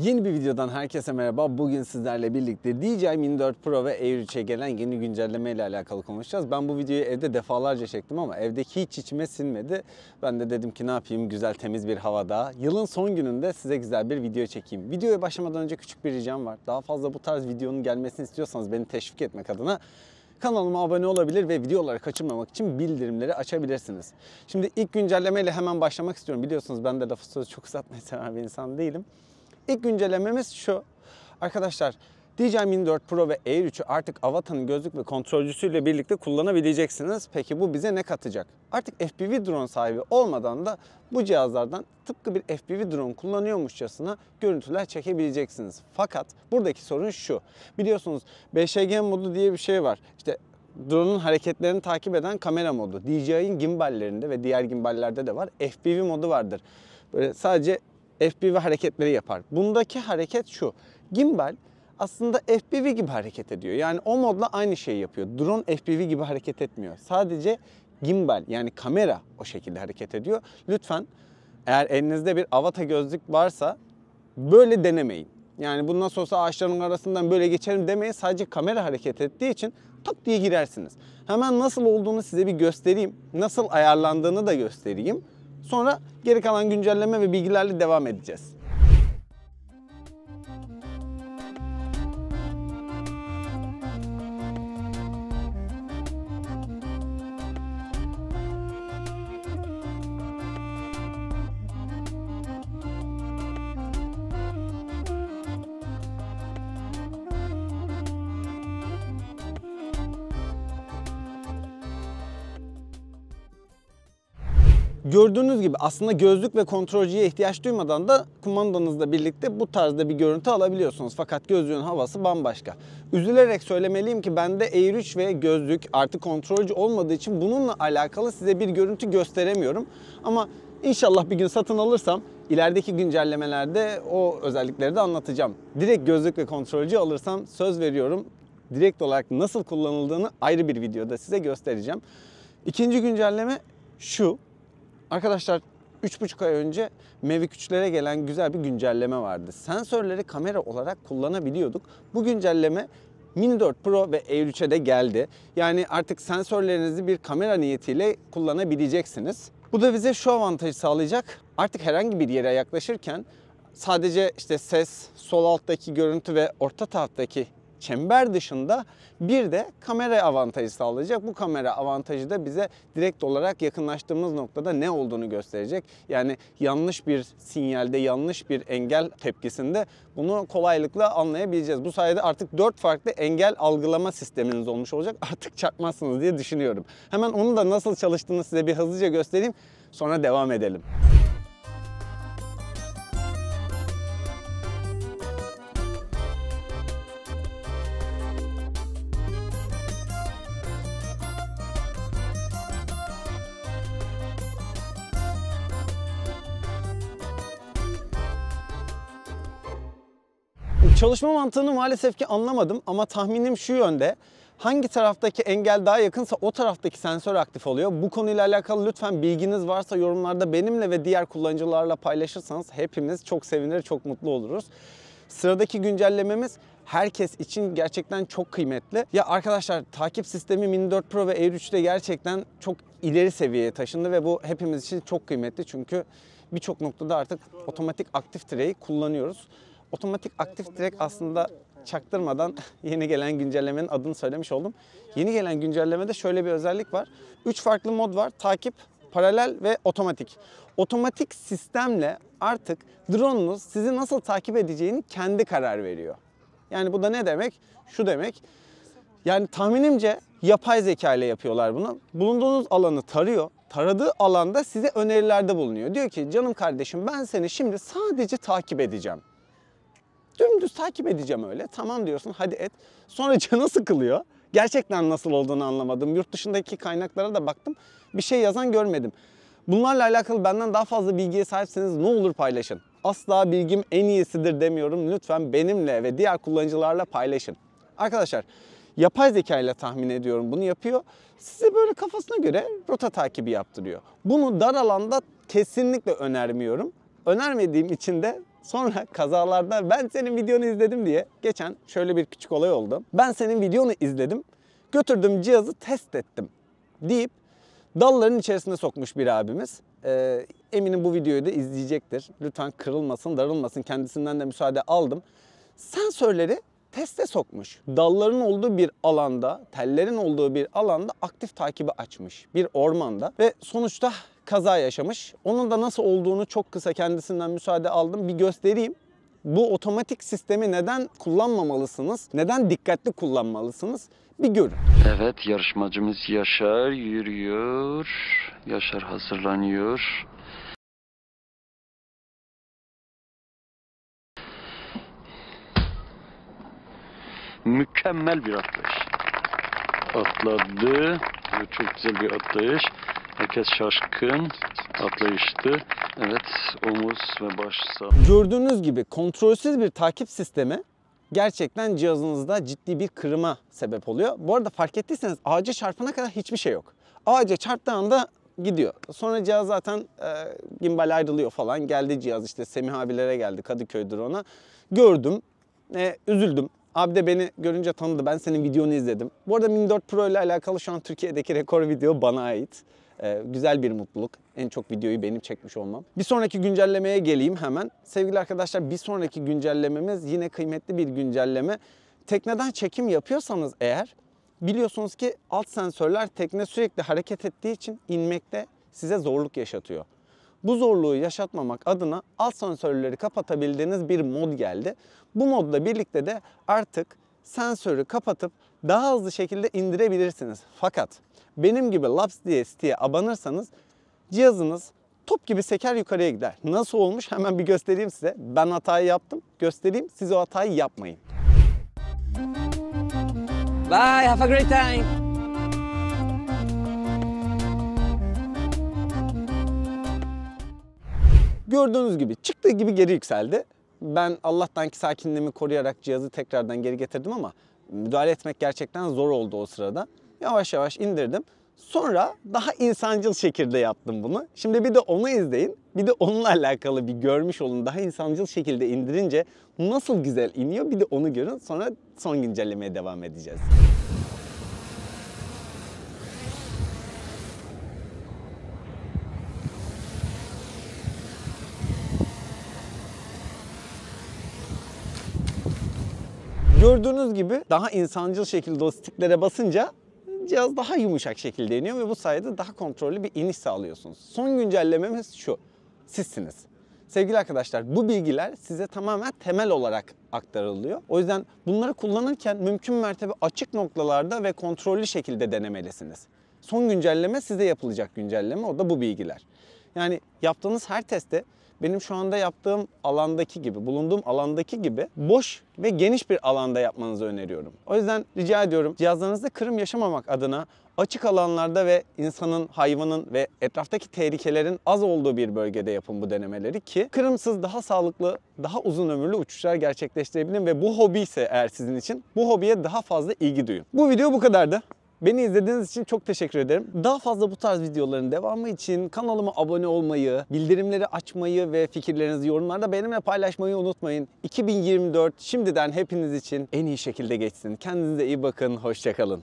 Yeni bir videodan herkese merhaba. Bugün sizlerle birlikte DJI Mini 4 Pro ve Air 3'e gelen yeni güncelleme ile alakalı konuşacağız. Ben bu videoyu evde defalarca çektim ama evdeki hiç içime sinmedi. Ben de dedim ki ne yapayım güzel temiz bir havada. Yılın son gününde size güzel bir video çekeyim. Videoya başlamadan önce küçük bir ricam var. Daha fazla bu tarz videonun gelmesini istiyorsanız beni teşvik etmek adına kanalıma abone olabilir ve videoları kaçırmamak için bildirimleri açabilirsiniz. Şimdi ilk güncellemeyle hemen başlamak istiyorum. Biliyorsunuz ben de lafı sözü çok uzatmayı seven bir insan değilim. İlk güncellememiz şu. Arkadaşlar DJI Mini 4 Pro ve Air 3'ü artık Avata'nın gözlük ve kontrolcüsüyle birlikte kullanabileceksiniz. Peki bu bize ne katacak? Artık FPV drone sahibi olmadan da bu cihazlardan tıpkı bir FPV drone kullanıyormuşçasına görüntüler çekebileceksiniz. Fakat buradaki sorun şu. Biliyorsunuz 5G modu diye bir şey var. İşte drone'un hareketlerini takip eden kamera modu. DJI'nin gimballerinde ve diğer gimballerde de var. FPV modu vardır. Böyle sadece FPV hareketleri yapar. Bundaki hareket şu. Gimbal aslında FPV gibi hareket ediyor. Yani o modla aynı şeyi yapıyor. Drone FPV gibi hareket etmiyor. Sadece gimbal yani kamera o şekilde hareket ediyor. Lütfen eğer elinizde bir avata gözlük varsa böyle denemeyin. Yani bundan sonra ağaçların arasından böyle geçerim demeyin. Sadece kamera hareket ettiği için tak diye girersiniz. Hemen nasıl olduğunu size bir göstereyim. Nasıl ayarlandığını da göstereyim. Sonra geri kalan güncelleme ve bilgilerle devam edeceğiz. Gördüğünüz gibi aslında gözlük ve kontrolcüye ihtiyaç duymadan da kumandanızla birlikte bu tarzda bir görüntü alabiliyorsunuz. Fakat gözlüğün havası bambaşka. Üzülerek söylemeliyim ki bende Air 3 ve gözlük artı kontrolcü olmadığı için bununla alakalı size bir görüntü gösteremiyorum. Ama inşallah bir gün satın alırsam ilerideki güncellemelerde o özellikleri de anlatacağım. Direkt gözlük ve kontrolcü alırsam söz veriyorum. Direkt olarak nasıl kullanıldığını ayrı bir videoda size göstereceğim. İkinci güncelleme şu. Arkadaşlar 3,5 ay önce Mavic 3'lere gelen güzel bir güncelleme vardı. Sensörleri kamera olarak kullanabiliyorduk. Bu güncelleme Mini 4 Pro ve Air 3'e de geldi. Yani artık sensörlerinizi bir kamera niyetiyle kullanabileceksiniz. Bu da bize şu avantajı sağlayacak. Artık herhangi bir yere yaklaşırken sadece işte ses, sol alttaki görüntü ve orta taraftaki çember dışında bir de kamera avantajı sağlayacak. Bu kamera avantajı da bize direkt olarak yakınlaştığımız noktada ne olduğunu gösterecek. Yani yanlış bir sinyalde, yanlış bir engel tepkisinde bunu kolaylıkla anlayabileceğiz. Bu sayede artık 4 farklı engel algılama sisteminiz olmuş olacak. Artık çakmazsınız diye düşünüyorum. Hemen onu da nasıl çalıştığını size bir hızlıca göstereyim. Sonra devam edelim. Çalışma mantığını maalesef ki anlamadım ama tahminim şu yönde. Hangi taraftaki engel daha yakınsa o taraftaki sensör aktif oluyor. Bu konuyla alakalı lütfen bilginiz varsa yorumlarda benimle ve diğer kullanıcılarla paylaşırsanız hepimiz çok sevinir, çok mutlu oluruz. Sıradaki güncellememiz herkes için gerçekten çok kıymetli. Ya arkadaşlar takip sistemi Mini 4 Pro ve Air 3'te gerçekten çok ileri seviyeye taşındı ve bu hepimiz için çok kıymetli. Çünkü birçok noktada artık otomatik aktif direği kullanıyoruz otomatik aktif direkt aslında çaktırmadan yeni gelen güncellemenin adını söylemiş oldum. Yeni gelen güncellemede şöyle bir özellik var. 3 farklı mod var. Takip, paralel ve otomatik. Otomatik sistemle artık drone'unuz sizi nasıl takip edeceğini kendi karar veriyor. Yani bu da ne demek? Şu demek. Yani tahminimce yapay zeka ile yapıyorlar bunu. Bulunduğunuz alanı tarıyor. Taradığı alanda size önerilerde bulunuyor. Diyor ki canım kardeşim ben seni şimdi sadece takip edeceğim. Dümdüz takip edeceğim öyle. Tamam diyorsun hadi et. Sonra canı sıkılıyor. Gerçekten nasıl olduğunu anlamadım. Yurt dışındaki kaynaklara da baktım. Bir şey yazan görmedim. Bunlarla alakalı benden daha fazla bilgiye sahipseniz ne olur paylaşın. Asla bilgim en iyisidir demiyorum. Lütfen benimle ve diğer kullanıcılarla paylaşın. Arkadaşlar yapay zeka ile tahmin ediyorum bunu yapıyor. Size böyle kafasına göre rota takibi yaptırıyor. Bunu dar alanda kesinlikle önermiyorum. Önermediğim için de Sonra kazalarda ben senin videonu izledim diye geçen şöyle bir küçük olay oldu. Ben senin videonu izledim. Götürdüm cihazı test ettim deyip dalların içerisine sokmuş bir abimiz. Ee, eminim bu videoyu da izleyecektir. Lütfen kırılmasın, darılmasın. Kendisinden de müsaade aldım. Sensörleri teste sokmuş. Dalların olduğu bir alanda, tellerin olduğu bir alanda aktif takibi açmış. Bir ormanda ve sonuçta kaza yaşamış. Onun da nasıl olduğunu çok kısa kendisinden müsaade aldım. Bir göstereyim. Bu otomatik sistemi neden kullanmamalısınız? Neden dikkatli kullanmalısınız? Bir görün. Evet yarışmacımız Yaşar yürüyor. Yaşar hazırlanıyor. Mükemmel bir atlayış. Atladı. Çok güzel bir atlayış. Herkes şaşkın atlayıştı. Evet omuz ve baş sağ. Gördüğünüz gibi kontrolsüz bir takip sistemi gerçekten cihazınızda ciddi bir kırıma sebep oluyor. Bu arada fark ettiyseniz ağaca çarpana kadar hiçbir şey yok. Ağaca çarptığı anda gidiyor. Sonra cihaz zaten e, gimbal ayrılıyor falan. Geldi cihaz işte Semih abilere geldi Kadıköy'dür ona. Gördüm. E, üzüldüm. Abi de beni görünce tanıdı. Ben senin videonu izledim. Bu arada Mi 4 Pro ile alakalı şu an Türkiye'deki rekor video bana ait. Ee, güzel bir mutluluk. En çok videoyu benim çekmiş olmam. Bir sonraki güncellemeye geleyim hemen. Sevgili arkadaşlar bir sonraki güncellememiz yine kıymetli bir güncelleme. Tekneden çekim yapıyorsanız eğer biliyorsunuz ki alt sensörler tekne sürekli hareket ettiği için inmekte size zorluk yaşatıyor. Bu zorluğu yaşatmamak adına alt sensörleri kapatabildiğiniz bir mod geldi. Bu modla birlikte de artık sensörü kapatıp daha hızlı şekilde indirebilirsiniz. Fakat benim gibi Laps diye abanırsanız cihazınız top gibi seker yukarıya gider. Nasıl olmuş hemen bir göstereyim size. Ben hatayı yaptım. Göstereyim. Siz o hatayı yapmayın. Bye. Have a great time. Gördüğünüz gibi çıktığı gibi geri yükseldi. Ben Allah'tan ki sakinliğimi koruyarak cihazı tekrardan geri getirdim ama müdahale etmek gerçekten zor oldu o sırada. Yavaş yavaş indirdim. Sonra daha insancıl şekilde yaptım bunu. Şimdi bir de onu izleyin. Bir de onunla alakalı bir görmüş olun. Daha insancıl şekilde indirince nasıl güzel iniyor bir de onu görün. Sonra son güncellemeye devam edeceğiz. Gördüğünüz gibi daha insancıl şekilde o stiklere basınca cihaz daha yumuşak şekilde iniyor ve bu sayede daha kontrollü bir iniş sağlıyorsunuz. Son güncellememiz şu, sizsiniz. Sevgili arkadaşlar bu bilgiler size tamamen temel olarak aktarılıyor. O yüzden bunları kullanırken mümkün mertebe açık noktalarda ve kontrollü şekilde denemelisiniz. Son güncelleme size yapılacak güncelleme o da bu bilgiler. Yani yaptığınız her testte benim şu anda yaptığım alandaki gibi, bulunduğum alandaki gibi boş ve geniş bir alanda yapmanızı öneriyorum. O yüzden rica ediyorum cihazlarınızda kırım yaşamamak adına açık alanlarda ve insanın, hayvanın ve etraftaki tehlikelerin az olduğu bir bölgede yapın bu denemeleri ki kırımsız daha sağlıklı, daha uzun ömürlü uçuşlar gerçekleştirebilin ve bu hobi ise eğer sizin için bu hobiye daha fazla ilgi duyun. Bu video bu kadardı. Beni izlediğiniz için çok teşekkür ederim. Daha fazla bu tarz videoların devamı için kanalıma abone olmayı, bildirimleri açmayı ve fikirlerinizi yorumlarda benimle paylaşmayı unutmayın. 2024 şimdiden hepiniz için en iyi şekilde geçsin. Kendinize iyi bakın, hoşçakalın.